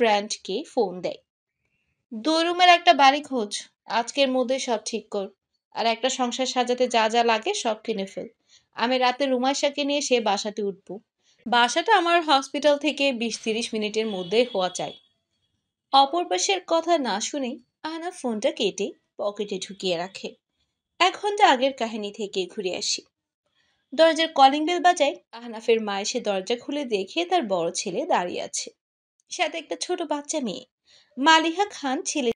ফ্র্যান্ডকে phone দেয় দুই রুমের একটা বাড়ি খোঁজ আজকের মধ্যে সব ঠিক কর আর একটা সংসার সাজাতে যা যা লাগে সব কিনে ফেল আমি রাতে রুমাইশাকে নিয়ে সে বাসাতে উঠব বাসাটা আমার হসপিটাল থেকে বিশ তিরিশ মিনিটের মধ্যে হওয়া চাই অপর পাশের কথা না শুনেই আনা ফোনটা কেটে পকেটে ঢুকিয়ে রাখে এক ঘন্টা আগের কাহিনী থেকে ঘুরে আসি দরজার কলিং বেল বাজায় আহনাফের মা এসে দরজা খুলে দেখে তার বড় ছেলে দাঁড়িয়ে আছে সাথে একটা ছোট বাচ্চা মেয়ে মালিহা খান ছেলে